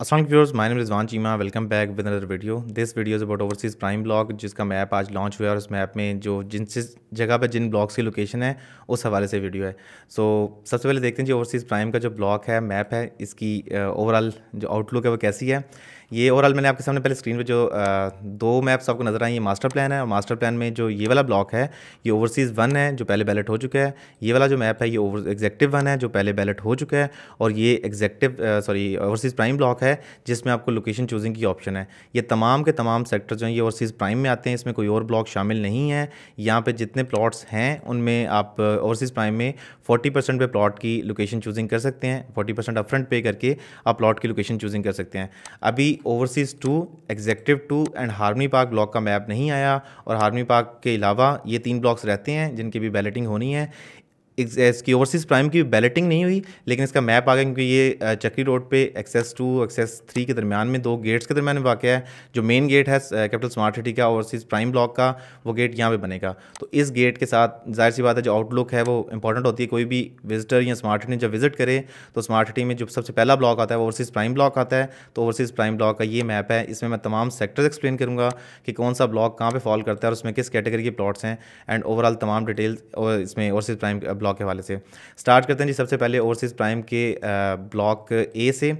असल व्यवर्स माइन Rizwan Cheema welcome back with another video this video is about overseas prime block जिसका map आज launch हुआ है और उस मैप में जो जिन जगह पर जिन ब्लॉक्स की लोकेशन है उस हवाले से वीडियो है सो so, सबसे पहले देखते हैं जी ओवरसीज़ प्राइम का जो ब्लॉक है मैप है इसकी ओवरऑल uh, जो आउटलुक है वो कैसी है ये ओवरऑल मैंने आपके सामने पहले स्क्रीन पे जो दो मैप्स आपको नजर आई ये मास्टर प्लान है और मास्टर प्लान में जो ये वाला ब्लॉक है ये ओवरसीज़ वन है जो पहले बैलेट हो चुका है ये वाला जो मैप है ये ओवर एग्जेक्टिव वन है जो पहले बैलेट हो चुका है और ये executive sorry overseas prime block है जिसमें आपको लोकेशन चूजिंग की ऑप्शन है ये तमाम के तमाम सेक्टर जो हैं ये ओवरसीज़ प्राइम में आते हैं इसमें कोई और ब्लॉक शामिल नहीं है यहाँ पर जितने प्लाट्स हैं उनमें आप ओवरसीज़ प्राइम में फोर्टी परसेंट प्लॉट की लोकेशन चूजिंग कर सकते हैं फोर्टी परसेंट फ्रंट पे करके आप प्लॉट की लोकेशन चूजिंग कर सकते हैं अभी overseas two executive two and army park block का मैप नहीं आया और हार्मी पार्क के अलावा ये तीन ब्लॉक्स रहते हैं जिनकी भी बैलेटिंग होनी है इसकी ओवरसीज़ प्राइम की बैलेटिंग नहीं हुई लेकिन इसका मैप आ गया क्योंकि ये चक्री रोड पे एक्सेस टू एक्सेस थ्री के दरमियान में दो गेट्स के दरमियान वाक़ है जो मेन गेट है कैपिटल स्मार्ट सिटी का ओवरसीज़ प्राइम ब्लॉक का वो गेट यहाँ पे बनेगा तो इस गेट के साथ जाहिर सी बात है जो आउटलुक है वो इंपॉर्टेंट होती है कोई भी विजिटर या स्मार्ट सिटी जब विजिट करे तो स्मार्ट सिटी में जो सबसे पहला ब्लॉक आता है ओवरसीज़ प्राइम ब्लॉक आता है तो ओवरसीज़ प्राइम ब्लॉक का ये मैप है इसमें मैं तमाम सेक्टर्स एक्सप्लेन करूँगा कि कौन सा ब्लॉक कहाँ पर फॉल करता है और उसमें किस कैटेगरी के प्लॉट्स हैं एंड ओवरऑल तमाम डिटेल्स इसमें ओवरसीज़ प्राइम ब्लॉक ब्लॉक के हवाले से स्टार्ट करते हैं जी सबसे पहले ओवरसीज़ प्राइम के ब्लॉक ए से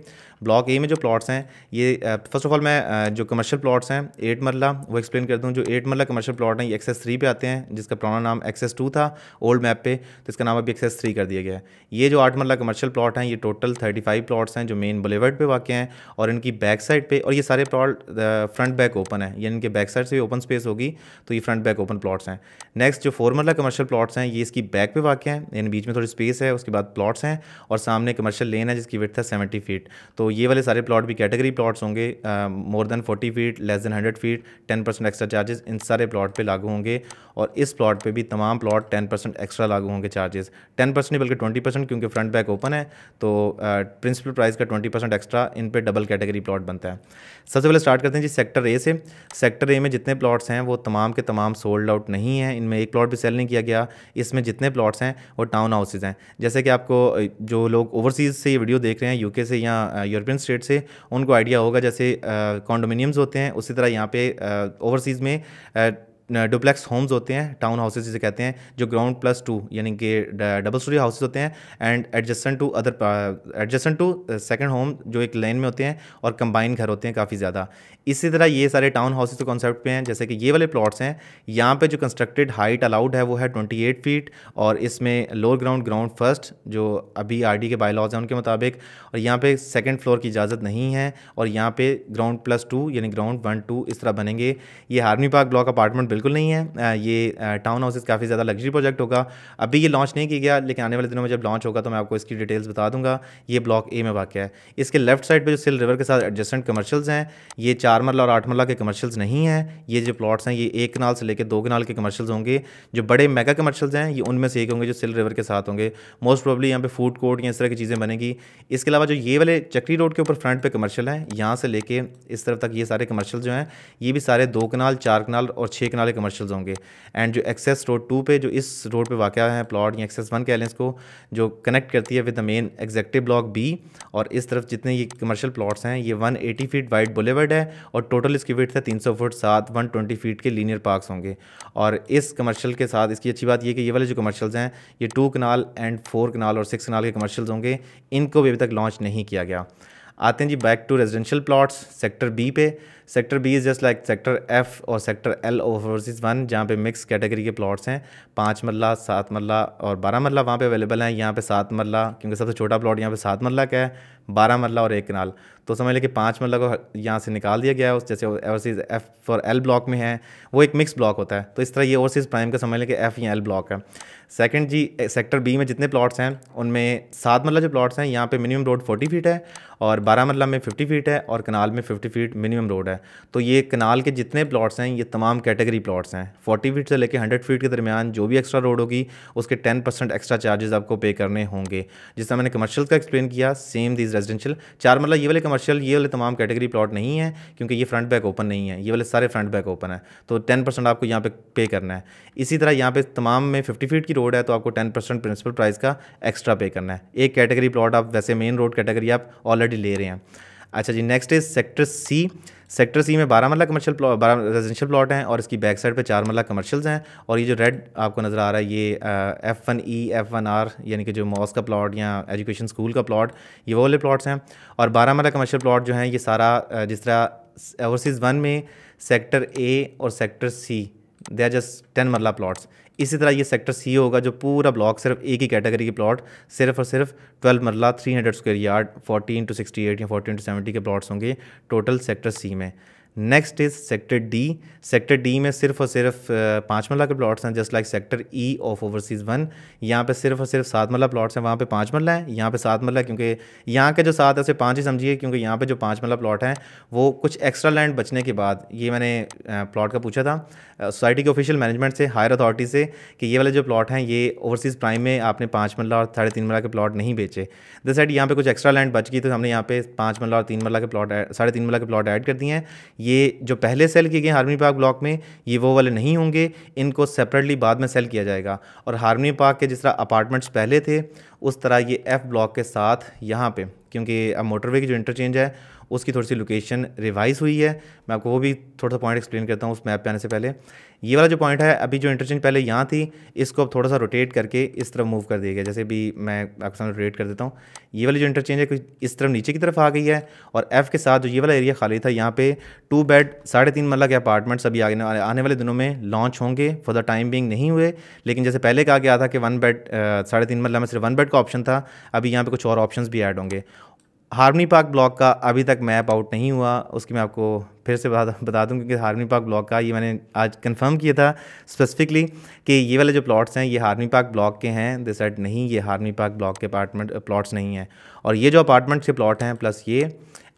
ब्लॉक ए में जो प्लॉट्स हैं ये फर्स्ट ऑफ ऑल मैं जो कमर्शियल प्लॉट्स हैं एट मरला वो एक्सप्लेन करता हूँ जो एट मरला कमर्शियल प्लॉट हैं ये एक्सेस थ्री पे आते हैं जिसका पुराना नाम एक्सेस टू था ओल्ड मैप पे तो इसका नाम अभी एक्सेस थ्री कर दिया गया है ये जो आठ मरला कमर्शियल प्लॉट हैं ये टोटल थर्टी फाइव प्लॉट्स हैं जो मेन बुलेवर्ड पर वाक़ हैं और इनकी बैक साइड पर और ये सारे प्लॉट फ्रंट बैक ओपन है यानी इनके बैक साइड से भी ओपन स्पेस होगी तो ये फ्रंट बैक ओपन प्लॉट्स हैं नेक्स्ट जो फोर मरला कमर्शियल प्लॉट्स हैं ये इसकी बैक पे वाक़ हैं यानी बीच में थोड़ी स्पेस है उसके बाद प्लॉट्स हैं और सामने कमर्शियल लेन है जिसकी विथ है सेवेंटी फीट तो ये वाले सारे प्लॉट भी कैटेगरी प्लॉट्स होंगे more than forty feet less than hundred feet ten percent extra charges इन सारे प्लॉट पे लागू होंगे और इस प्लॉट पे भी तमाम प्लॉट टेन परसेंट एक्स्ट्रा लागू होंगे चार्जेस टेन परसेंट नहीं बल्कि ट्वेंटी परसेंट क्योंकि फ्रंट बैक ओपन है तो प्रिंसिपल प्राइस का ट्वेंटी परसेंट एक्स्ट्रा इन पर डबल कैटेगरी प्लॉट बनता है सबसे पहले स्टार्ट करते हैं जी सेक्टर ए से सेक्टर ए में जितने प्लॉट्स हैं वो तमाम के तमाम सोल्ड आउट नहीं है इनमें एक प्लॉट भी सेल नहीं किया गया इसमें जितने प्लॉट्स हैं वो टाउन हाउसेज़ हैं जैसे कि आपको जो लोग ओवरसीज़ से ये वीडियो देख रहे हैं यूके से या यूरोपियन स्टेट से उनको आइडिया होगा जैसे कॉन्डोमिनियम्स होते हैं उसी तरह यहाँ पे ओवरसीज़ में डुप्लेक्स होम्स होते हैं टाउन हाउसेज जिसे कहते हैं जो ग्राउंड प्लस टू यानी कि डबल स्टोरी हाउसेज होते हैं and adjacent to other adjacent to second home जो एक लेन में होते हैं और कंबाइन घर होते हैं काफ़ी ज़्यादा इसी तरह ये सारे टाउन हाउसेज के कॉन्सेप्ट हैं जैसे कि ये वाले प्लॉट्स हैं यहाँ पर जो कंस्ट्रक्टेड हाइट अलाउड है वो है ट्वेंटी एट फीट और इसमें लोअर ग्राउंड ग्राउंड फर्स्ट जो अभी आर डी के बायलॉज हैं उनके मुताबिक और यहाँ पर सेकेंड फ्लोर की इजाज़त नहीं है और यहाँ पर ग्राउंड प्लस टू यानी ग्राउंड वन टू इस तरह बनेंगे ये हारमी पार्क ब्लॉक अपार्टमेंट बिल्कुल नहीं है ये टाउन हाउसेज काफ़ी ज़्यादा लग्जरी प्रोजेक्ट होगा अभी ये लॉन्च नहीं किया गया लेकिन आने वाले दिनों में जब लॉन्च होगा तो मैं आपको इसकी डिटेल्स बता दूंगा ये ब्लॉक ए में वाक़ है इसके लेफ्ट साइड पर जो सिल रिवर के साथ एडजस्टेंट कमर्शल्स हैं ये चार मरला और आठ मरला के कमर्शल्स नहीं हैं ये जो प्लॉट्स हैं ये एक कनाल से लेकर दो कनाल के कमर्शल्स होंगे जो बड़े मेगा कमर्शल्स हैं ये उनमें से एक होंगे जो सिल रिवर के साथ होंगे मोस्ट प्रॉब्ली यहाँ पे फूड कोर्ट या इस तरह की चीज़ें बनेगी इसके अलावा जो ये वाले चक्री रोड के ऊपर फ्रंट पे कमर्शल हैं यहाँ से लेके इस तरफ तक ये सारे कमर्शल जो हैं ये भी सारे दो कनाल चार कनाल और छः कनाल सारे कमर्शियल्स होंगे एंड जो एक्सेस रोड टू पे जो इस रोड पे वाक़ है प्लॉट या एक्सेस वन कह लें इसको जो कनेक्ट करती है with the main executive block B और इस तरफ जितने ये कमर्शियल प्लॉट्स हैं ये 180 फीट वाइड बुलेवर्ड है और टोटल इसकी विथ है तीन सौ फुट सात वन ट्वेंटी फीट के लीनियर पार्क्स होंगे और इस कमर्शियल के साथ इसकी अच्छी बात ये कि ये वाले जो कमर्शियल्स हैं ये two kanal and four kanal और सिक्स कनाल के कमर्शियल्स होंगे इनको भी अभी तक लॉन्च नहीं किया गया आते हैं जी back to residential plots sector B पे sector B is just like sector F और सेक्टर एल ओवरसीज़ वन जहाँ पे मिक्स कैटेगरी के प्लॉट्स हैं पाँच मरला सात मरला और बारह मरला वहाँ पे अवेलेबल हैं यहाँ पे सात मरला क्योंकि सबसे छोटा प्लॉट यहाँ पे सात मरला का है बारह मरला और एक कनाल तो समझ लें कि पाँच मरला को यहाँ से निकाल दिया गया है जैसे overseas F for L block में है वो एक मिक्स ब्लॉक होता है तो इस तरह ये ओवरसीज़ प्राइम का समझ लें कि एफ़ या एल ब्लॉक है सेकंड जी सेक्टर बी में जितने प्लॉट्स हैं उनमें सात मरला जो प्लॉट्स हैं यहाँ पे मिनिमम रोड फोर्टी फीट है और बारह मरला में फिफ्टी फीट है और कनाल में फिफ्टी फीट मिनिमम रोड है तो ये कनाल के जितने प्लॉट्स हैं ये तमाम कैटेगरी प्लॉट्स हैं फोर्टी फीट से लेकर हंड्रेड फीट के दरमियान जो भी एक्स्ट्रा रोड होगी उसके टेन परसेंट एक्स्ट्रा चार्जेस आपको पे करने होंगे जिस तरह मैंने कमर्शियल का एक्सप्लेन किया सेम दीज रेजिडेंशियल चार मरला मतलब ये वाले कमर्शियल ये वाले तमाम कैटेगरी प्लॉट नहीं है क्योंकि ये फ्रंट बैक ओपन नहीं है ये वाले सारे फ्रंट बैक ओपन है तो टेन परसेंट आपको यहाँ पे पे करना है इसी तरह यहाँ पे तमाम में फिफ्टी फीट की रोड है तो आपको टेन परसेंट प्रिंसिपल प्राइस का एक्स्ट्रा पे करना है एक कैटेगरी प्लॉट आप वैसे मेन रोड कैटेगरी आप ऑलरेडी ले रहे हैं अच्छा जी next is sector C sector C में बारह मरला कमर्शियल प्लॉट बारह रेजिडेंशियल प्लॉट हैं और इसकी बैक साइड पे चार मरला कमर्शियल्स हैं और ये जो रेड आपको नज़र आ रहा है ये F one E F one R यानी कि जो मॉस का प्लॉट या एजुकेशन स्कूल का प्लॉट ये वो वाले प्लॉट्स हैं और बारह मरला कमर्शियल प्लॉट जो हैं ये सारा जिस तरह ओवरसीज़ वन में सेक्टर ए और sector C they are just ten marla plots इसी तरह ये सेक्टर सी होगा जो पूरा ब्लॉक सिर्फ एक ही कैटेगरी के प्लॉट सिर्फ और सिर्फ twelve marla three hundred square yard fourteen to sixty eight या फोर्टीन टू सेवेंटी के प्लॉट्स होंगे टोटल सेक्टर सी में next is sector D sector D में सिर्फ और सिर्फ पाँच मरला के प्लॉट्स हैं just like sector E of overseas one यहाँ पे सिर्फ और सिर्फ सात मरला प्लॉट्स हैं वहाँ पे पाँच मरला है यहाँ पे सात मरला क्योंकि यहाँ के जो सात है उसे पाँच ही समझिए क्योंकि यहाँ पे जो पाँच मरला प्लॉट हैं वो कुछ एक्स्ट्रा लैंड बचने के बाद ये मैंने प्लॉट का पूछा था सोसाइटी के ऑफिशियल मैनेजमेंट से हायर अथॉरिटी से कि ये वाले जो प्लॉट हैं ये ओवरसीज़ प्राइम में आपने पाँच मरला और साढ़े तीन मरला के प्लॉट नहीं बेचे दस साइड यहाँ पे कुछ एक्स्ट्रा लैंड बच गई तो हमने यहाँ पे पाँच मरला और तीन मरला के प्लॉट साढ़े तीन मरला के प्लॉट ऐड कर दिए हैं ये जो पहले सेल किए गए हारमनी पार्क ब्लॉक में ये वो वाले नहीं होंगे इनको सेपरेटली बाद में सेल किया जाएगा और हारमनी पार्क के जिस तरह अपार्टमेंट्स पहले थे उस तरह ये एफ़ ब्लॉक के साथ यहाँ पे क्योंकि अब मोटरवे की जो इंटरचेंज है उसकी थोड़ी सी लोकेशन रिवाइज़ हुई है मैं आपको वो भी थोड़ा सा पॉइंट एक्सप्लेन करता हूँ उस मैप पे आने से पहले ये वाला जो पॉइंट है अभी जो इंटरचेंज पहले यहाँ थी इसको अब थोड़ा सा रोटेट करके इस तरफ मूव कर दिया गया जैसे भी मैं आपके सामने रोटेट कर देता हूँ ये वाली जो इंटरचेंज है कुछ इस तरफ नीचे की तरफ आ गई है और एफ़ के साथ जो ये वाला एरिया खाली था यहाँ पे टू बेड साढ़े तीन मरला के अपार्टमेंट्स अभी आगे आने वाले दिनों में लॉन्च होंगे फॉर द टाइम बिंग नहीं हुए लेकिन जैसे पहले कहा गया था कि वन बेड साढ़े तीन मरला में सिर्फ वन बेड का ऑप्शन था अभी यहाँ पर कुछ और ऑप्शन भी ऐड होंगे हारमनी पार्क ब्लॉक का अभी तक मैप आउट नहीं हुआ उसकी मैं आपको फिर से बता बता दूं क्योंकि हारमनी पार्क ब्लॉक का ये मैंने आज कंफर्म किया था स्पेसिफिकली कि ये वाले जो प्लॉट्स हैं ये हारमनी पार्क ब्लॉक के हैं दे सेट नहीं ये हारमनी पार्क ब्लॉक के अपार्टमेंट प्लॉट्स नहीं हैं और ये जो अपार्टमेंट्स के प्लॉट हैं प्लस ये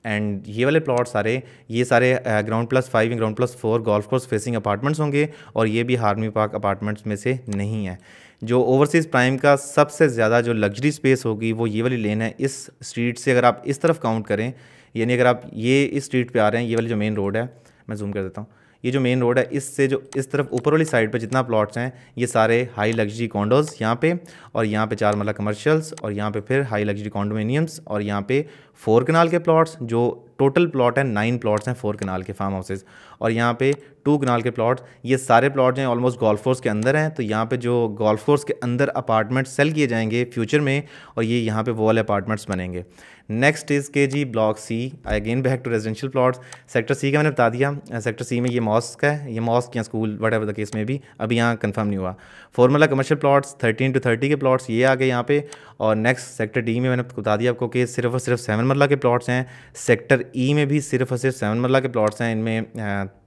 एंड ये वाले प्लॉट सारे ये सारे ground plus five ground plus four golf course facing apartments होंगे और ये भी हारमी पार्क अपार्टमेंट्स में से नहीं है जो ओवरसीज़ प्राइम का सबसे ज़्यादा जो लग्जरी स्पेस होगी वो ये वाली लेन है इस स्ट्रीट से अगर आप इस तरफ काउंट करें यानी अगर आप ये इस स्ट्रीट पे आ रहे हैं ये वाली जो मेन रोड है मैं जूम कर देता हूँ ये जो मेन रोड है इससे जो इस तरफ ऊपर वाली साइड पर जितना प्लॉट्स हैं ये सारे हाई लग्जरी कॉन्डोज़ यहाँ पे और यहाँ पे चार मल्ला कमर्शियल्स और यहाँ पे फिर हाई लग्जरी कॉन्डोमिनियम्स और यहाँ पे फोर कनाल के प्लॉट्स जो टोटल प्लॉट हैं नाइन प्लॉट्स हैं फोर कनाल के फार्म हाउसेज और यहाँ पे टू कनाल के प्लॉट्स ये सारे प्लॉट हैं ऑलमोस्ट गोल्फ कोर्स के अंदर हैं तो यहाँ पे जो गोल्फ कोर्स के अंदर अपार्टमेंट सेल किए जाएंगे फ्यूचर में और ये यहाँ पे वो वाले अपार्टमेंट्स बनेंगे नेक्स्ट इज़ के G block C again back to residential plots sector C का मैंने बता दिया सेक्टर सी में ये मॉस्क है ये मॉस्क या school whatever the case में भी अभी यहाँ कन्फर्म नहीं हुआ formula commercial plots thirteen to thirty के प्लॉट्स ये आ गए यहाँ पे और नेक्स्ट सेक्टर डी में मैंने बता दिया आपको कि सिर्फ और सिर्फ सेवन मरला के प्लॉट्स हैं सेक्टर ई e में भी सिर्फ और सिर्फ सेवन मरला के प्लॉट्स हैं इनमें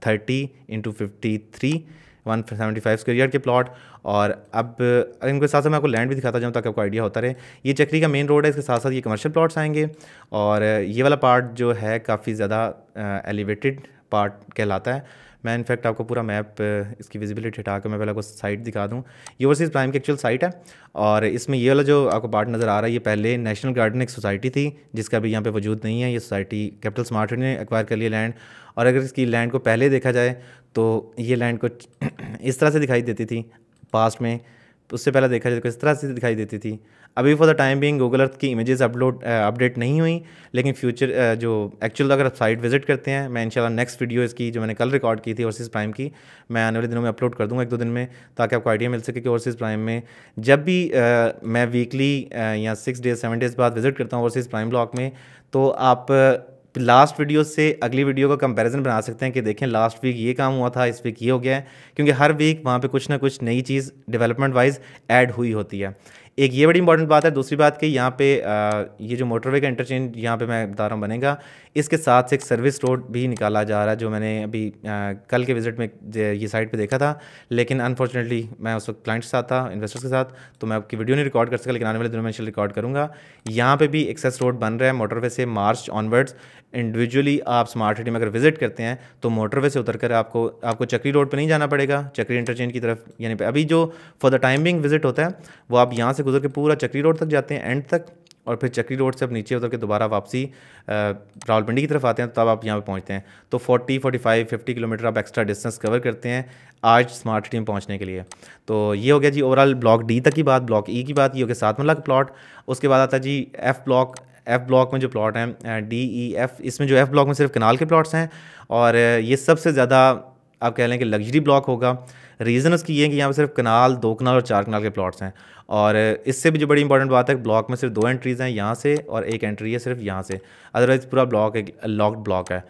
thirty into fifty three one seventy five square yard के प्लॉट और अब इनके साथ साथ मैं आपको लैंड भी दिखाता जाऊँ ताकि आपको आइडिया होता रहे ये चक्री का मेन रोड है इसके साथ साथ ये कमर्शियल प्लॉट्स आएंगे और ये वाला पार्ट जो है काफ़ी ज़्यादा एलिवेटेड पार्ट कहलाता है मैं इनफैक्ट आपको पूरा मैप इसकी विजिबिलिटी हटा कर मैं पहले आपको साइट दिखा दूँ यूनिवर्सिटीज़ प्राइम की एक्चुअल साइट है और इसमें ये वाला जो आपको पार्ट नज़र आ रहा है ये पहले नेशनल गार्डन एक सोसाइटी थी जिसका भी यहाँ पे वजूद नहीं है ये सोसाइटी कैपिटल स्मार्ट ने एक्वायर कर लिया लैंड और अगर इसकी लैंड को पहले देखा जाए तो ये लैंड को इस तरह से दिखाई देती थी पास्ट में उससे पहले देखा जाए तो किस तरह से दिखाई देती थी अभी for the time being Google Earth की इमेजेस अपलोड अपडेट नहीं हुई लेकिन फ्यूचर जो एक्चुअल अगर आप साइट विजिट करते हैं मैं इनशाला नेक्स्ट वीडियो इसकी जो मैंने कल रिकॉर्ड की थी ओरसीज़ प्राइम की मैं आने वाले दिनों में अपलोड कर दूँगा एक दो दिन में ताकि आपको आइडिया मिल सके कि ओरसीज़ प्राइम में जब भी आ, मैं वीकली या सिक्स डेज सेवन डेज़ बाद विजिट करता हूँ ओरसीज़ प्राइम ब्लॉक में तो आप लास्ट वीडियो से अगली वीडियो का कंपैरिजन बना सकते हैं कि देखें लास्ट वीक ये काम हुआ था इस वीक ये हो गया है क्योंकि हर वीक वहाँ पे कुछ ना कुछ नई चीज़ डेवलपमेंट वाइज ऐड हुई होती है एक ये बड़ी इंपॉर्टेंट बात है दूसरी बात कि यहाँ पे ये जो मोटरवे का इंटरचेंज यहाँ पे मैं बता रहा हूँ बनेगा इसके साथ से एक सर्विस रोड भी निकाला जा रहा है जो मैंने अभी कल के विज़िट में ये साइट पे देखा था लेकिन अनफॉर्चुनेटली मैं उस वक्त क्लाइंट के साथ था इन्वेस्टर्स के साथ तो मैं आपकी वीडियो नहीं रिकॉर्ड कर सका लेकिन आने वाले दिनों में रिकॉर्ड करूँगा यहाँ पर भी एक्सेस रोड बन रहा है मोटरवे से मार्च ऑनवर्ड्स इंडिविजुअली आप स्मार्ट सिटी में अगर विजिट करते हैं तो मोटरवे से उतर कर आपको आपको चक्री रोड पर नहीं जाना पड़ेगा चक्री इंटरचेंज की तरफ यानी अभी जो for the time being visit होता है वो आप यहाँ से गुजर के पूरा चक्री रोड तक जाते हैं एंड तक और फिर चक्री रोड से आप नीचे उतर के दोबारा वापसी रावलपिंडी की तरफ आते हैं तो तब आप यहाँ पर पहुँचते हैं तो 40, 45, 50 किलोमीटर आप एक्स्ट्रा डिस्टेंस कवर करते हैं आज स्मार्ट सिटी में पहुँचने के लिए तो ये हो गया जी ओवरऑल ब्लॉक डी तक की बात ब्लॉक ई e की बात ये हो गया सात मल्ला का प्लॉट उसके बाद आता है जी एफ ब्लॉक एफ ब्लॉक में जो प्लॉट हैं डी ई एफ इसमें जो एफ ब्लॉक में सिर्फ कनाल के प्लॉट्स हैं और ये सबसे ज़्यादा आप कह लें कि लग्जरी ब्लॉक होगा रीज़न उसकी ये है कि यहाँ पर सिर्फ कनाल दो कनाल और चार कनाल के प्लॉट्स हैं और इससे भी जो बड़ी इंपॉर्टेंट बात है ब्लॉक में सिर्फ दो एंट्रीज़ हैं यहाँ से और एक एंट्री है सिर्फ यहाँ से अदरवाइज़ पूरा ब्लॉक एक लॉक्ड ब्लॉक है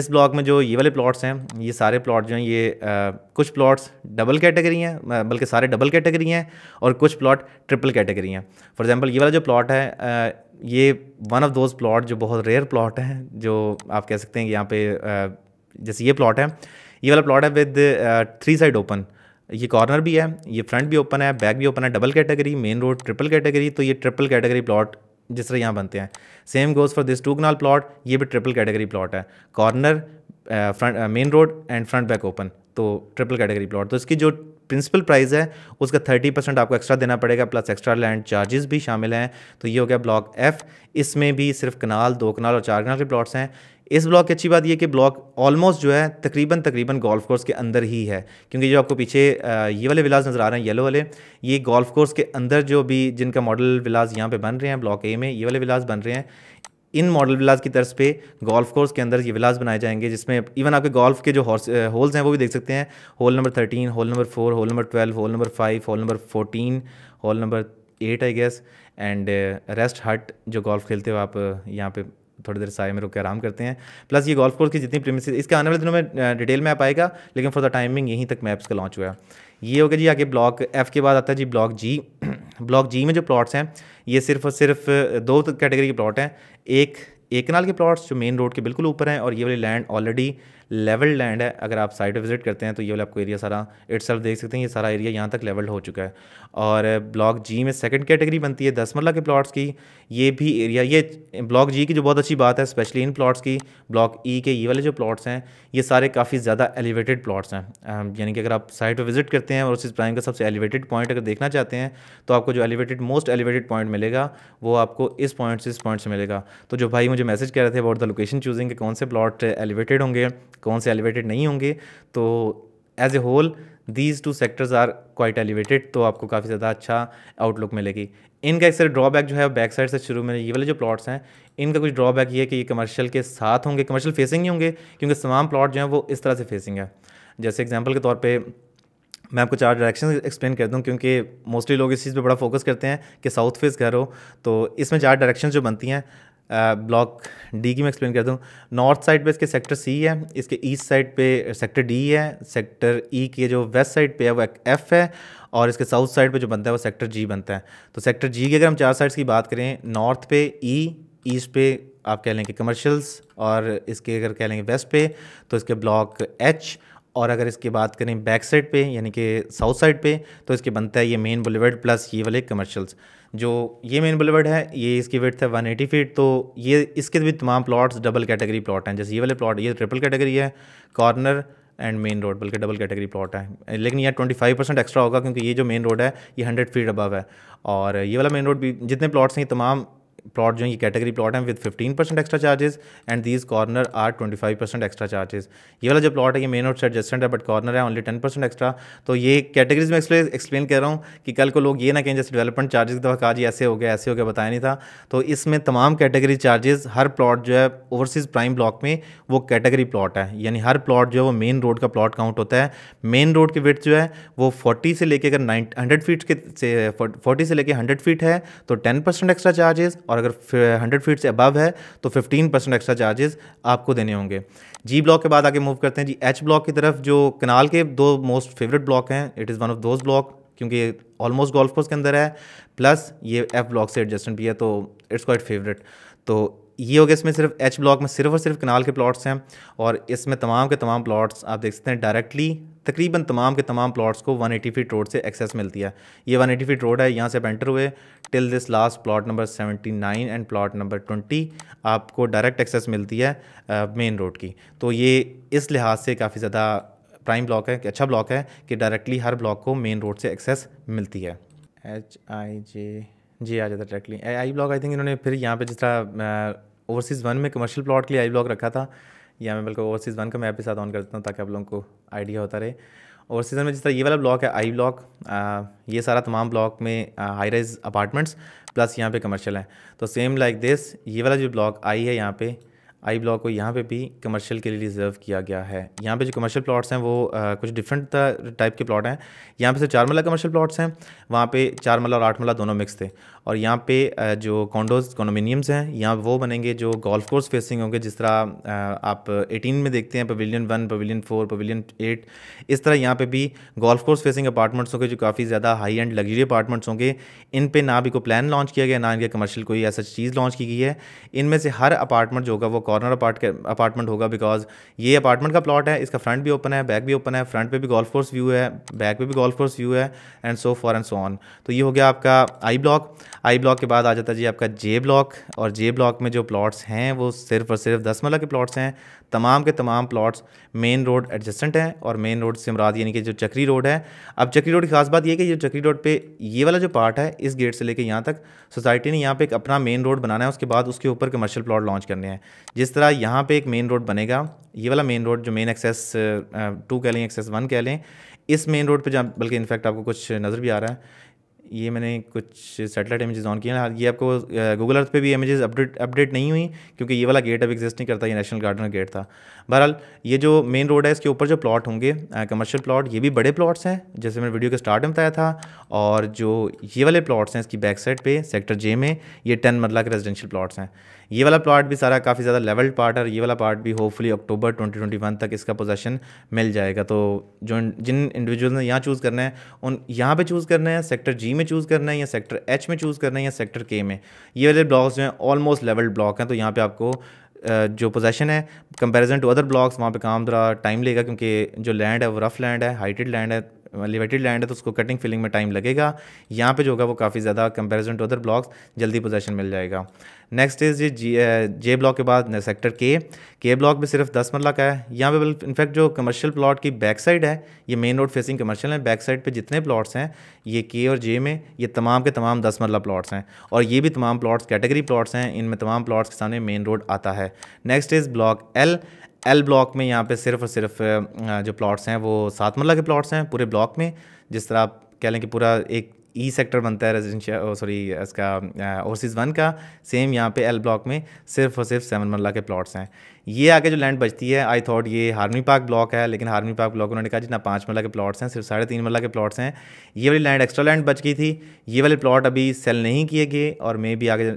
इस ब्लॉक में जो ये वाले प्लॉट्स हैं ये सारे प्लॉट जो हैं ये आ, कुछ प्लॉट्स डबल कैटेगरी हैं बल्कि सारे डबल कैटेगरी हैं और कुछ प्लॉट ट्रिपल कैटेगरी हैं फॉर एग्जांपल ये वाला जो प्लॉट है आ, ये वन ऑफ दोज प्लॉट जो बहुत रेयर प्लॉट हैं जो आप कह सकते हैं कि यहाँ पे जैसे ये प्लॉट है ये वाला प्लॉट है विद थ्री साइड ओपन ये कॉर्नर भी है ये फ्रंट भी ओपन है बैक भी ओपन है double category main road triple category तो ये ट्रिपल कैटेगरी प्लॉट जिस तरह यहाँ बनते हैं same goes for this two kanal plot ये भी ट्रिपल कैटेगरी प्लॉट है corner front main road and front back open तो ट्रिपल कैटेगरी प्लॉट तो इसकी जो प्रिंसिपल प्राइस है उसका थर्टी परसेंट आपको एक्स्ट्रा देना पड़ेगा प्लस एक्स्ट्रा लैंड चार्जेस भी शामिल हैं तो ये हो गया ब्लॉक एफ़ इसमें भी सिर्फ कनाल दो कनाल और चार कनाल के प्लॉट्स हैं इस ब्लॉक की अच्छी बात यह कि ब्लॉक ऑलमोस्ट जो है तकरीबन तकरीबन गोल्फ कोर्स के अंदर ही है क्योंकि जो आपको पीछे ये वाले विलाज नज़र आ रहे हैं येलो वाले ये गोल्फ कोर्स के अंदर जो भी जिनका मॉडल विलाज यहाँ पे बन रहे हैं ब्लॉक ए में ये वाले विलाज बन रहे हैं इन मॉडल विलाज की तर्ज पे गोल्फ कोर्स के अंदर ये विलाज बनाए जाएंगे जिसमें इवन आपके गोल्फ के जो होल्स हैं वो भी देख सकते हैं hole number thirteen hole number four hole number twelve hole number five hole number fourteen hole number eight I guess and rest हट जो गोल्फ खेलते हो आप यहाँ पे थोड़ी देर साय में रुक के आराम करते हैं प्लस ये गोल्फ कोर्स की जितनी प्रेमिस इसके आने वाले दिनों में डिटेल मैप आएगा लेकिन फॉर द टाइमिंग यहीं तक मैप्स का लॉन्च हुआ है ये हो गया जी आगे ब्लॉक एफ के बाद आता है जी ब्लॉक जी ब्लॉक जी में जो प्लॉट्स हैं ये सिर्फ और सिर्फ दो कैटेगरी के प्लॉट हैं एक एक नाल के प्लॉट्स जो मेन रोड के बिल्कुल ऊपर हैं और ये वाली लैंड ऑलरेडी लेवल लैंड है अगर आप साइट विजिट करते हैं तो ये वाला आपको एरिया सारा इट्स देख सकते हैं ये सारा एरिया यहाँ तक लेवल हो चुका है और ब्लॉक जी में सेकंड कैटेगरी बनती है दस मरला के प्लॉट्स की ये भी एरिया ये ब्लॉक जी की जो बहुत अच्छी बात है स्पेशली इन प्लॉट्स की ब्लॉक ई e के ये e वाले जो प्लॉट्स हैं ये सारे काफ़ी ज़्यादा एलिवेटेड प्लॉट्स हैं यानी कि अगर आप साइट पर विजिट करते हैं और उस प्राइम का सबसे एलिवेटेड पॉइंट अगर देखना चाहते हैं तो आपको जो एलिवेटेड मोस्ट एलिवेटेड पॉइंट मिलेगा वो आपको इस पॉइंट से इस पॉइंट से मिलेगा तो जो भाई मुझे मैसेज कर रहे थे अबाउट द लोकेशन चूजिंग के कौन से प्लॉट एलिवेटेड होंगे कौन से एलिवेटेड नहीं होंगे तो as a whole these two sectors are quite elevated तो आपको काफ़ी ज़्यादा अच्छा आउटलुक मिलेगी इनका एक सर ड्रॉबैक जो है बैक साइड से शुरू में ये वाले जो प्लॉट्स हैं इनका कुछ ड्रॉबैक ये है कि ये कमर्शियल के साथ होंगे कमर्शियल फेसिंग ही होंगे क्योंकि तमाम प्लॉट जो हैं वो इस तरह से फेसिंग है जैसे एग्जाम्पल के तौर पर मैं आपको चार डायरेक्शन एक्सप्लेन कर दूं क्योंकि मोस्टली लोग इस चीज़ पे बड़ा फोकस करते हैं कि साउथ फेस घर हो तो इसमें चार डायरेक्शन जो बनती हैं ब्लॉक डी की मैं एक्सप्लेन करता हूँ नॉर्थ साइड पे इसके सेक्टर सी है इसके ईस्ट साइड पे सेक्टर डी है सेक्टर ई e के जो वेस्ट साइड पे है वो एफ है और इसके साउथ साइड पे जो बनता है वो सेक्टर जी बनता है तो सेक्टर जी की अगर हम चार साइड्स की बात करें नॉर्थ पे ई e, ईस्ट पे आप कह लें कि कमर्शल्स और इसके अगर कह लेंगे वेस्ट पे तो इसके ब्लॉक एच और अगर इसकी बात करें बैक साइड पे यानी कि साउथ साइड पे तो इसके बनता है ये मेन बुलेवर्ड प्लस ये वाले कमर्शल्स जो ये मेन बुलेवर्ड है ये इसकी वेट है वन एटी फीट तो ये इसके भी तमाम प्लॉट्स डबल कैटेगरी प्लॉट हैं जैसे ये वाले प्लॉट ये ट्रिपल कैटेगरी है कॉर्नर एंड मेन रोड बल्कि डबल कैटेगरी प्लॉट है लेकिन यहाँ ट्वेंटी फाइव परसेंट एक्स्ट्रा होगा क्योंकि ये जो मेन रोड है ये हंड्रेड फीट अबव है और ये वाला मेन रोड भी जितने प्लॉट्स हैं तमाम प्लॉट जो है ये कैटेगरी प्लॉट है with 15 percent extra charges and these corner are 25 percent extra charges ये वाला जो प्लॉट है ये मेन रोड से एडजस्टेंट है बट कॉर्नर है ओनली 10 परसेंट एक्स्ट्रा तो ये कैटेगरीज में एक्सप्लेन कर रहा हूँ कि कल को लोग ये ना कहें जैसे डेवलपमेंट चार्जेस की दफा जी ऐसे हो गया ऐसे हो गया बताया नहीं था तो इसमें तमाम कैटेगरी चार्जेस हर प्लॉट जो है ओवरसीज़ प्राइम ब्लॉक में वो कैटेगरी प्लॉट है यानी हर प्लॉट जो है वो मेन रोड का प्लॉट काउंट होता है मेन रोड की विथ जो है वो फोर्टी से लेकर अगर नाइन हंड्रेड फीट के से फोर्टी से लेकर हंड्रेड फीट है तो टेन परसेंट एक्स्ट्रा चार्जेस और अगर हंड्रेड फीट से अबव है तो फिफ्टीन परसेंट एक्स्ट्रा चार्जेस आपको देने होंगे जी ब्लॉक के बाद आगे मूव करते हैं जी एच ब्लॉक की तरफ जो कनाल के दो मोस्ट फेवरेट ब्लॉक हैं it is one of those block क्योंकि ऑलमोस्ट गोल्फ कोर्स के अंदर है प्लस ये एफ ब्लॉक से एडजस्टमेंट भी है तो इट्स क्वाइट फेवरेट तो ये हो गया इसमें सिर्फ एच ब्लॉक में सिर्फ और सिर्फ कनाल के प्लॉट्स हैं और इसमें तमाम के तमाम प्लॉट्स आप देख सकते हैं डायरेक्टली तकरीबन तमाम के तमाम प्लॉट्स को 180 एटी फीट रोड से एक्सेस मिलती है ये 180 एटी फीट रोड है यहाँ से आप एंटर हुए till this last plot number 79 and plot number 20 आपको डायरेक्ट एक्सेस मिलती है मेन रोड की तो ये इस लिहाज से काफ़ी ज़्यादा प्राइम ब्लॉक है अच्छा ब्लॉक है कि डायरेक्टली अच्छा हर ब्लॉक को मेन रोड से एक्सेस मिलती है एच आई जे जी आ जाता directly I block I think इन्होंने फिर यहाँ पर जिस तरह ओवरसीज़ वन में कमर्शियल प्लॉट के लिए आई ब्लॉक रखा था या मैं बल्कि ओवरसीज़ वन का मैं आपके साथ ऑन कर देता हूँ ताकि आप लोगों को आइडिया होता रहे और सीज़न में जिस तरह ये वाला ब्लॉक है आई ब्लॉक ये सारा तमाम ब्लॉक में हाई राइज अपार्टमेंट्स प्लस यहाँ पे कमर्शियल है तो सेम लाइक दिस ये वाला जो ब्लॉक आई है यहाँ पे आई ब्लॉक को यहाँ पे भी कमर्शियल के लिए रिजर्व किया गया है यहाँ पे जो कमर्शियल प्लॉट्स हैं वो आ, कुछ डिफरेंट टाइप के प्लॉट हैं यहाँ पे सिर्फ चार मल्ला कमर्शियल प्लॉट्स हैं वहाँ पे चार मल्ला और आठ मल्ला दोनों मिक्स थे और यहाँ पे जो कॉन्डोज कॉन्डोमिनियम्स हैं यहाँ वो बनेंगे जो गोल्फ कोर्स फेसिंग होंगे जिस तरह आ, आप एटीन में देखते हैं pavilion one pavilion four pavilion eight इस तरह यहाँ पर भी गोल्फ कोर्स फेसिंग अपार्टमेंट्स होंगे जो काफ़ी ज़्यादा हाई एंड लग्जरी अपार्टमेंट्स होंगे इन पर ना भी कोई प्लान लॉन्च किया गया ना इनके कमर्शियल कोई ऐसा चीज़ लॉन्च की गई है इनमें से हर अपार्टमेंट जो होगा वो कॉर्नर अपार्टमेंट होगा बिकॉज ये अपार्टमेंट का प्लॉट है इसका फ्रंट भी ओपन है बैक भी ओपन है फ्रंट पे भी गोल्फ कोर्स व्यू है बैक पे भी गोल्फ कोर्स व्यू है and so for and so on तो ये हो गया आपका आई ब्लॉक आई ब्लॉक के बाद आ जाता है जी आपका जे ब्लॉक और जे ब्लॉक में जो प्लॉट्स हैं वो सिर्फ और सिर्फ दस मल्ला के प्लॉट्स हैं तमाम के तमाम प्लॉट्स मेन रोड एडजस्टेंट हैं और मेन रोड से मराद यानी कि जो चक्री रोड है अब चक्री रोड की खास बात यह कि जो चक्री रोड पे ये वाला जो पार्ट है इस गेट से लेकर यहाँ तक सोसाइटी ने यहाँ पे एक अपना मेन रोड बनाना है उसके बाद उसके ऊपर कमर्शियल प्लॉट लॉन्च करने हैं जिस तरह यहाँ पे एक मेन रोड बनेगा ये वाला मेन रोड जो मेन एक्सेस टू कह लें एक्सेस वन कह लें इस मेन रोड पर जहाँ बल्कि इनफैक्ट आपको कुछ नज़र भी आ रहा है ये मैंने कुछ सेटेलाइट इमेजेस ऑन किए हैं ये आपको गूगल अर्थ पे भी इमेजेस अपडेट अपडेट नहीं हुई क्योंकि ये वाला गेट अब एग्जिस्ट नहीं करता ये नेशनल गार्डन गेट था बहरहाल ये जो मेन रोड है इसके ऊपर जो प्लॉट होंगे कमर्शियल प्लॉट ये भी बड़े प्लॉट्स हैं जैसे मैंने वीडियो के स्टार्ट में बताया था और जो ये वाले प्लॉट्स हैं इसकी बैक साइड पर सेक्टर जे में ये टेन मरला के रेजिडेंशियल प्लॉट्स हैं ये वाला प्लाट भी सारा काफ़ी ज़्यादा लेवल पार्ट है और ये वाला पार्ट भी होपफुली अक्टूबर 2021 तक इसका पोजेशन मिल जाएगा तो जो जिन इंडिविजुअल ने यहाँ चूज़ करना है उन यहाँ पे चूज़ करना है सेक्टर जी में चूज़ करना है या सेक्टर एच में चूज़ करना है या सेक्टर के में ये वाले ब्लॉक्स जो हैं ऑलमोस्ट लेवल ब्लॉक हैं तो यहाँ पर आपको जो पोजेशन है कंपेरिजन टू अदर ब्लॉक्स वहाँ पे काम थोड़ा टाइम लेगा क्योंकि जो लैंड है वो रफ़ लैंड है हाइटेड लैंड है एलिवेटेड लैंड है तो उसको कटिंग फिलिंग में टाइम लगेगा यहाँ पे जो होगा वो काफ़ी ज़्यादा कंपैरिजन टू अदर ब्लॉक्स जल्दी पोजेशन मिल जाएगा नेक्स्ट इज ये जे ब्लॉक के बाद सेक्टर के के ब्लॉक भी सिर्फ दस मरला का है यहाँ पे इनफैक्ट जो कमर्शियल प्लॉट की बैक साइड है ये मेन रोड फेसिंग कमर्शियल है बैक साइड पे जितने प्लॉट्स हैं ये के और जे में ये तमाम के तमाम दस मरला प्लॉट्स हैं और ये भी तमाम प्लॉट्स कैटेगरी प्लॉट्स हैं इनमें तमाम प्लॉट्स के सामने मेन रोड आता है next is block L L block में यहाँ पे सिर्फ और सिर्फ जो प्लॉट्स हैं वो सात मरला के प्लॉट्स हैं पूरे ब्लॉक में जिस तरह आप कह लें कि पूरा एक ई e सेक्टर बनता है रेजिडेंशियल सॉरी इसका ओवरसीज़ वन का सेम यहाँ पे एल ब्लॉक में सिर्फ और सिर्फ सेवन मरला के प्लॉट्स हैं ये आगे जो लैंड बचती है आई थॉट ये हार्मी पार्क ब्लॉक है लेकिन हार्मी पार्क ब्लॉक उन्होंने कहा जितना पाँच मरला के प्लॉट्स हैं सिर्फ साढ़े तीन मरला के प्लॉट्स हैं ये वाली लैंड एक्स्ट्रा लैंड बच गई थी ये वाले प्लॉट अभी सेल नहीं किए गए और मे भी आगे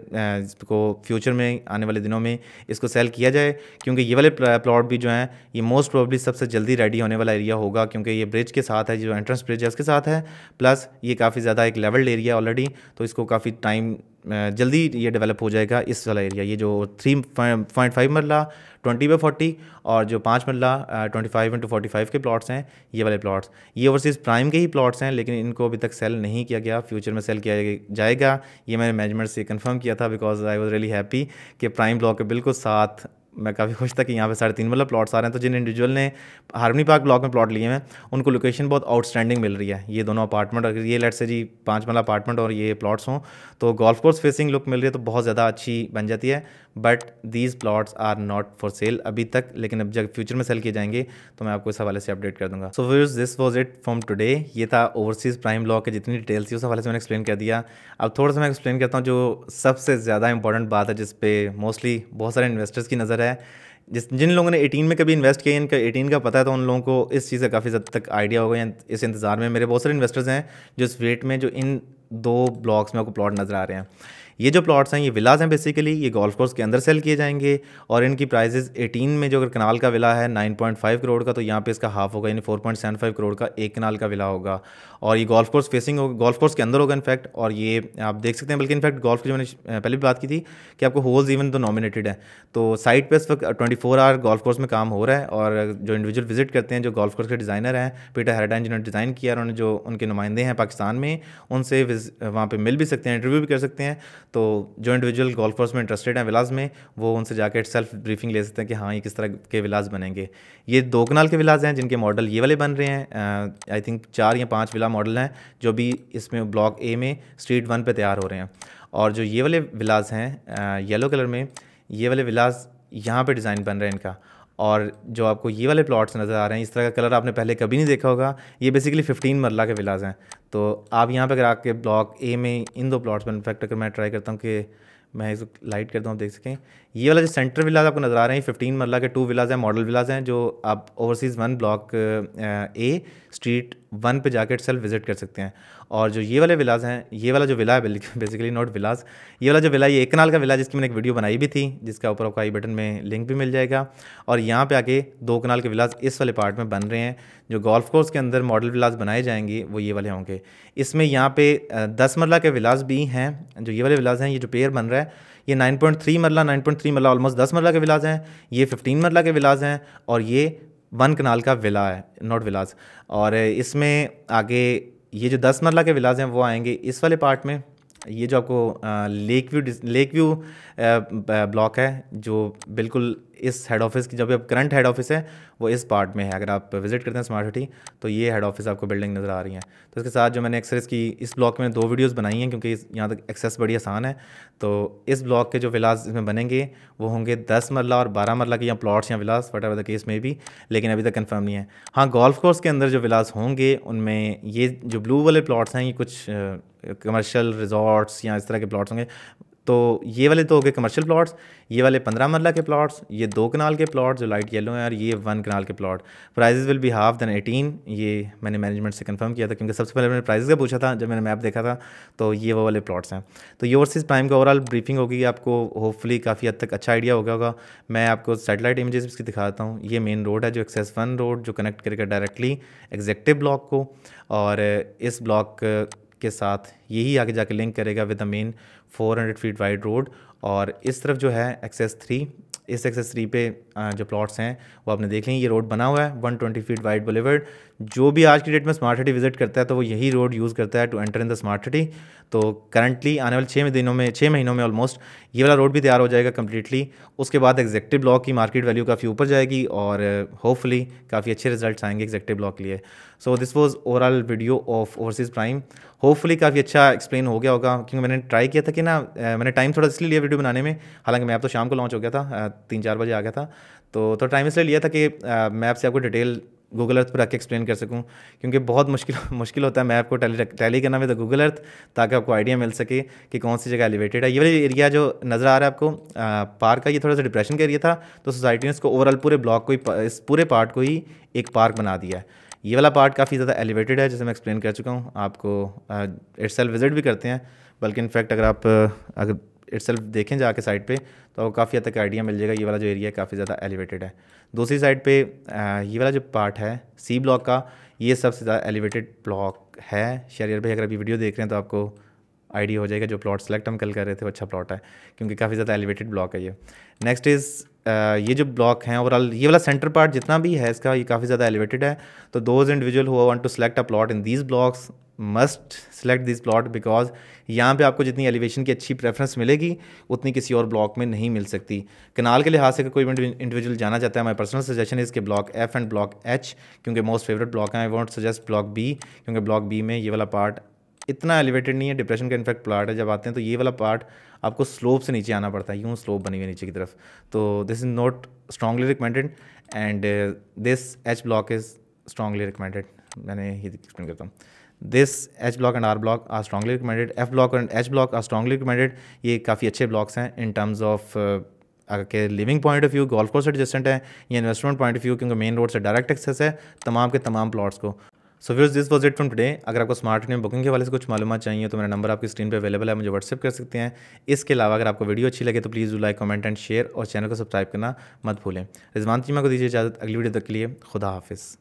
इसको फ्यूचर में आने वाले दिनों में इसको सेल किया जाए क्योंकि ये वाले प्लॉट भी जो हैं ये मोस्ट प्रोबली सबसे जल्दी रेडी होने वाला एरिया होगा क्योंकि ये ब्रिज के साथ है जो एंट्रेंस ब्रिज है उसके साथ है प्लस ये काफ़ी ज़्यादा एक लेवल्ड एरिया ऑलरेडी तो इसको काफ़ी टाइम जल्दी ये डेवलप हो जाएगा इस वाला एरिया ये जो three point five marla twenty by forty और जो पाँच marla twenty five into forty five के प्लॉट्स हैं ये वाले प्लॉट्स ये ओवरसीज़ प्राइम के ही प्लॉट्स हैं लेकिन इनको अभी तक सेल नहीं किया गया फ्यूचर में सेल किया जाएगा ये मैंने मैनेजमेंट से कन्फर्म किया था because I was really happy कि प्राइम ब्लॉक के बिल्कुल साथ मैं काफ़ी खुश था कि यहाँ पे साढ़े तीन मतलब प्लॉट्स आ रहे हैं तो जिन इंडिविजुअल ने हारमनी पार्क ब्लॉक में प्लॉट लिए हैं उनको लोकेशन बहुत आउटस्टैंडिंग मिल रही है ये दोनों अपार्टमेंट अगर ये लेट से जी पाँच मतलब अपार्टमेंट और ये प्लॉट्स हों तो गोल्फ कोर्स फेसिंग लुक मिल रही है तो बहुत ज़्यादा अच्छी बन जाती है but these plots are not for sale अभी तक लेकिन अब जब फ्यूचर में सेल किए जाएंगे तो मैं आपको इस हवाले से अपडेट कर दूंगा so views this was it from today ये था ओवरसीज़ प्राइम ब्लॉक के जितनी डिटेल्स थी उस हवाले से मैंने एक्सप्लेन कर दिया अब थोड़ा सा मैं एक्सप्लेन करता हूँ जो सबसे ज़्यादा इंपॉर्टेंट बात है जिसपे मोस्टली बहुत सारे इन्वेस्टर्स की नज़र है है जिस जिन लोगों ने 18 में कभी इन्वेस्ट किया इनका 18 का पता है तो उन लोगों को इस चीज़ का काफ़ी हद तक आइडिया होगा या इस इंतज़ार में मेरे बहुत सारे इन्वेस्टर्स हैं जो इस वेट में जो इन दो ब्लॉक्स में आपको प्लॉट नज़र आ रहे हैं ये जो प्लॉट्स हैं ये विलाज हैं बेसिकली ये गोल्फ कोर्स के अंदर सेल किए जाएंगे और इनकी प्राइजेज एटीन में जो अगर कनाल का विला है नाइन पॉइंट फाइव करोड़ का तो यहाँ पे इसका हाफ होगा यानी four point seven five crore का एक कनाल का विला होगा और ये गोल्फ कोर्स फेसिंग होगा गोल्फ कोर्स के अंदर होगा इनफैक्ट और ये आप देख सकते हैं बल्कि इनफैक्ट गोल्फ की जो मैंने पहले भी बात की थी कि आपको होल्स इवन तो नॉमिनेटेड है तो साइट पर इस वक्त twenty four hour golf course में काम हो रहा है और जो इंडिविजुअल विजिट करते हैं जो गोल्फ कोर्स के डिज़ाइनर हैं पीटर हेराडाइन जिन्होंने डिज़ाइन किया उन्होंने जो उनके नुमाइंदे हैं पाकिस्तान में उनसे वहाँ पर मिल भी सकते हैं इंटरव्यू भी कर सकते हैं तो जो इंडिविजुअल गोल्फर्स में इंटरेस्टेड हैं विलाज में वो उनसे जाकर सेल्फ ब्रीफिंग ले सकते हैं कि हाँ ये किस तरह के विलाज बनेंगे ये दो कनाल के विलाज हैं जिनके मॉडल ये वाले बन रहे हैं आई थिंक चार या पाँच विला मॉडल हैं जो भी इसमें ब्लॉक ए में स्ट्रीट वन पर तैयार हो रहे हैं और जो ये वाले विलाज हैं येलो कलर में ये वाले विलाज यहाँ पर डिज़ाइन बन रहे हैं इनका और जो आपको ये वाले प्लॉट्स नज़र आ रहे हैं इस तरह का कलर आपने पहले कभी नहीं देखा होगा ये बेसिकली 15 मरला के विलाज हैं तो आप यहाँ पर अगर आके ब्लॉक ए में इन दो प्लॉट्स में इनफैक्ट अगर मैं ट्राई करता हूँ कि मैं इसको लाइट करता हूँ देख सकें ये वाला जो सेंटर विलाज आपको नज़र आ रहे हैं फिफ्टीन मरला के टू विलाज हैं मॉडल विलाज हैं जो आप overseas one block A street one पे जाकर सेल्फ विजिट कर सकते हैं और जो ये वाले विलाज हैं ये वाला जो विला है बेसिकली नॉट विलाज ये वाला जो विला ये एक कनाल का विला जिसकी मैंने एक वीडियो बनाई भी थी जिसका ऊपर आपको आई बटन में लिंक भी मिल जाएगा और यहाँ पे आके दो कनाल के विलाज इस वाले पार्ट में बन रहे हैं जो गोल्फ कोर्स के अंदर मॉडल विलाज बनाए जाएंगे वो ये वाले होंगे इसमें यहाँ पे दस मरला के विलाज भी हैं जो ये वाले विलाज हैं ये जो पेयर बन रहा है ये 9.3 मरला 9.3 मरला ऑलमोस्ट 10 मरला के विलाज हैं ये 15 मरला के विलाज हैं और ये वन कनाल का विला है नॉट विलाज और इसमें आगे ये जो 10 मरला के विलाज हैं वो आएंगे इस वाले पार्ट में ये जो आपको lake view lake view block है जो बिल्कुल इस हेड ऑफिस की जब अब करंट हेड ऑफिस है वो इस पार्ट में है अगर आप विजिट करते हैं स्मार्ट सिटी तो ये हेड ऑफिस आपको बिल्डिंग नज़र आ रही है तो इसके साथ जो मैंने एक्सरेस की इस ब्लॉक में दो वीडियोस बनाई हैं क्योंकि यहाँ तक एक्सेस बड़ी आसान है तो इस ब्लॉक के जो विलास इसमें बनेंगे वो होंगे दस मरला और बारह मरला के यहाँ प्लाट्स या villas whatever the case में भी लेकिन अभी तक कन्फर्म नहीं है हाँ गोल्फ कोर्स के अंदर जो विलास होंगे उनमें ये जो ब्लू वाले प्लाट्स हैं ये कुछ कमर्शियल रिजॉर्ट्स या इस तरह के प्लॉट्स होंगे तो ये वाले तो हो गए कमर्शियल प्लॉट्स ये वाले पंद्रह मरला के प्लॉट्स ये दो कनाल के प्लॉट जो लाइट येलो हैं और ये वन कनाल के plot prices will be half than eighteen ये मैंने मैनेजमेंट से कंफर्म किया था क्योंकि सबसे पहले मैंने प्राइजेज़ का पूछा था जब मैंने मैप देखा था तो ये वो वाले प्लॉट्स हैं तो ये ओवरसीज़ प्राइम का ओवरऑल ब्रीफिंग होगी आपको होपफुली काफ़ी हद तक अच्छा आइडिया हो गया होगा मैं आपको सेटेलाइट इमेजेस इसकी दिखाता हूँ ये मेन रोड है जो एक्सेस वन रोड जो कनेक्ट करेगा डायरेक्टली एग्जेक्टिव ब्लॉक को और इस ब्लॉक के साथ यही आगे जाके लिंक करेगा with the main 400 feet wide road और इस तरफ जो है एक्सेस थ्री इस एक्सेस थ्री पे जो प्लॉट्स हैं वो आपने देख लें ये रोड बना हुआ है 120 फीट वाइड बोलेवर्ड जो भी आज की डेट में स्मार्ट सिटी विजिट करता है तो वो यही रोड यूज़ करता है to enter in the smart city तो करंटली आने वाले छः दिनों में छः महीनों में ऑलमोस्ट ये वाला रोड भी तैयार हो जाएगा कम्प्लीटली उसके बाद एग्जेक्टिव ब्लॉक की मार्केट वैल्यू काफ़ी ऊपर जाएगी और होपफुली काफ़ी अच्छे रिजल्ट आएंगे एग्जेक्टिव ब्लॉक के लिए so this was overall video of overseas prime hopefully काफ़ी अच्छा एक्सप्लेन हो गया होगा क्योंकि मैंने ट्राई किया था कि ना मैंने टाइम थोड़ा इसलिए लिया वीडियो बनाने में हालांकि मैप तो शाम को लॉन्च हो गया था तीन चार बजे आ गया था तो थोड़ा तो टाइम इसलिए लिया था कि मैप से आपको डिटेल गूगल अर्थ पर रख के एक्सप्लेन कर सकूं क्योंकि बहुत मुश्किल मुश्किल होता है मैप को टैली टैली करना विद गूगल अर्थ ताकि आपको आइडिया मिल सके कि कौन सी जगह एलिवेटेड है ये वाला एरिया जो नज़र आ रहा है आपको पार्क का ये थोड़ा सा डिप्रेशन का एरिया था तो सोसाइटी ने इसको ओवरऑल पूरे ब्लॉक को ही इस पूरे पार्ट को ही एक पार्क बना दिया है ये वाला पार्ट काफ़ी ज़्यादा एलिवेटेड है जैसे मैं एक्सप्लेन कर चुका हूँ आपको इट्स uh, विज़िट भी करते हैं बल्कि इनफैक्ट अगर आप uh, अगर इट्सल्फ देखें जाके साइड पे तो काफ़ी हद तक आइडिया मिल जाएगा ये वाला जो एरिया है काफ़ी ज़्यादा एलिवेटेड है दूसरी साइड पे uh, ये वाला जो पार्ट है सी ब्लॉक का ये सबसे ज़्यादा एलिवेटेड ब्लॉक है शरीर भाई अगर अभी वीडियो देख रहे हैं तो आपको आइडिया हो जाएगा जो प्लॉट सेलेक्ट हम कल कर रहे थे वो अच्छा प्लॉट है क्योंकि काफ़ी ज़्यादा एलिवेटेड ब्लॉक है ये नेक्स्ट इज़ ये जो ब्लॉक हैं ओवरऑल ये वाला सेंटर पार्ट जितना भी है इसका ये काफ़ी ज़्यादा एलिवेटेड है तो those individual who want to select a plot in these blocks must select this plot because यहाँ पे आपको जितनी एलिवेशन की अच्छी प्रेफरेंस मिलेगी उतनी किसी और ब्लॉक में नहीं मिल सकती कनाल के लिहाज से अगर कोई इंडिविजुअल जाना चाहता है माई पर्सनल सजेशन इसके block F and block H क्योंकि मोस्ट फेवरेट ब्लॉक है I want suggest block B क्योंकि ब्लॉक बी में ये वाला पार्ट इतना एलिवेटेड नहीं है डिप्रेशन का इनफेक्ट प्लाट है जब आते हैं तो ये वाला पार्ट आपको स्लोप से नीचे आना पड़ता है यूँ स्लोप बनी हुई नीचे की तरफ तो this is not strongly recommended and this H block is strongly recommended मैंने ये एक्सप्लेन करता हूँ this H block and R block are strongly recommended F block and H block are strongly recommended ये काफ़ी अच्छे ब्लॉक्स हैं in terms of के living point of view golf course adjacent है या इन्वेस्टमेंट पॉइंट ऑफ व्यू क्योंकि main road से direct access है तमाम के तमाम प्लॉट्स को so views this was it from today अगर आपको स्मार्ट में बुकिंग के वाले से कुछ मालूम चाहिए तो मेरा नंबर आपकी स्क्रीन पर अवेलेबल है मुझे व्हाट्सअप कर सकते हैं इसके अलावा अगर आपको वीडियो अच्छी लगे तो please like comment and share और चैनल को सब्सक्राइब करना मत भूलें रिजवान जी को दीजिए इजाज़त अगली वीडियो तक के लिए खुदा हाफिज़